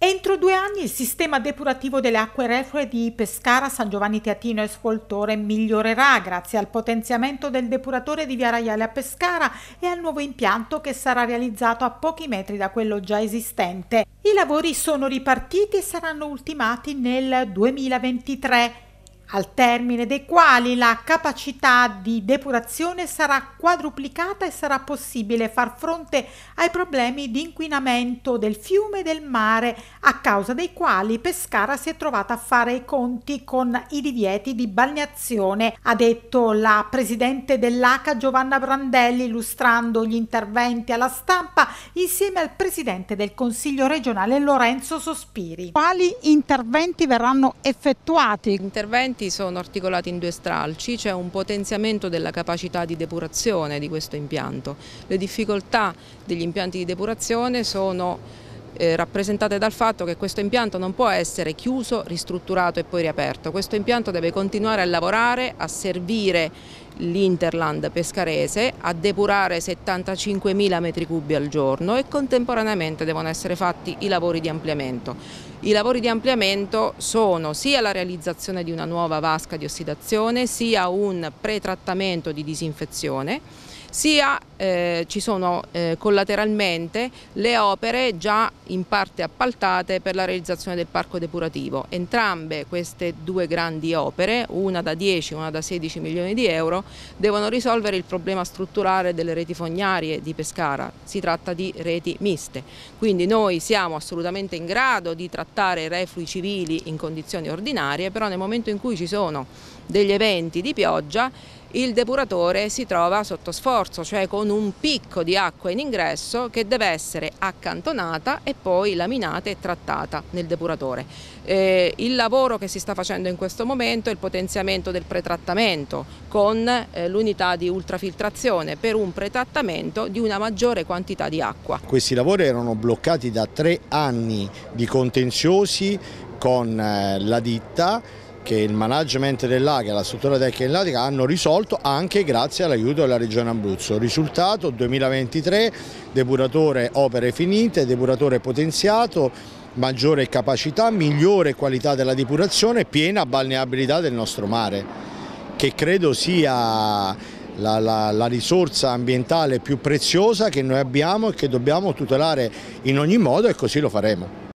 Entro due anni il sistema depurativo delle acque reflue di Pescara, San Giovanni Teatino e Sfoltore migliorerà grazie al potenziamento del depuratore di Via Raiale a Pescara e al nuovo impianto che sarà realizzato a pochi metri da quello già esistente. I lavori sono ripartiti e saranno ultimati nel 2023 al termine dei quali la capacità di depurazione sarà quadruplicata e sarà possibile far fronte ai problemi di inquinamento del fiume e del mare, a causa dei quali Pescara si è trovata a fare i conti con i divieti di balneazione, ha detto la presidente dell'ACA Giovanna Brandelli illustrando gli interventi alla stampa insieme al presidente del Consiglio regionale Lorenzo Sospiri. Quali interventi verranno effettuati? Interventi interventi sono articolati in due stralci, c'è cioè un potenziamento della capacità di depurazione di questo impianto. Le difficoltà degli impianti di depurazione sono eh, rappresentate dal fatto che questo impianto non può essere chiuso, ristrutturato e poi riaperto. Questo impianto deve continuare a lavorare, a servire l'Interland pescarese a depurare 75.000 metri cubi al giorno e contemporaneamente devono essere fatti i lavori di ampliamento. I lavori di ampliamento sono sia la realizzazione di una nuova vasca di ossidazione, sia un pretrattamento di disinfezione, sia eh, ci sono eh, collateralmente le opere già in parte appaltate per la realizzazione del parco depurativo. Entrambe queste due grandi opere, una da 10 e una da 16 milioni di euro, devono risolvere il problema strutturale delle reti fognarie di Pescara, si tratta di reti miste, quindi noi siamo assolutamente in grado di trattare i reflui civili in condizioni ordinarie, però nel momento in cui ci sono degli eventi di pioggia il depuratore si trova sotto sforzo, cioè con un picco di acqua in ingresso che deve essere accantonata e poi laminata e trattata nel depuratore. Eh, il lavoro che si sta facendo in questo momento è il potenziamento del pretrattamento con eh, l'unità di ultrafiltrazione per un pretrattamento di una maggiore quantità di acqua. Questi lavori erano bloccati da tre anni di contenziosi con eh, la ditta che il management dell'AGA e la struttura tecnica dell'AGA hanno risolto anche grazie all'aiuto della Regione Abruzzo. Risultato 2023, depuratore opere finite, depuratore potenziato, maggiore capacità, migliore qualità della depurazione e piena balneabilità del nostro mare, che credo sia... La, la, la, risorsa ambientale più preziosa che noi abbiamo e che dobbiamo tutelare in ogni modo e così lo faremo.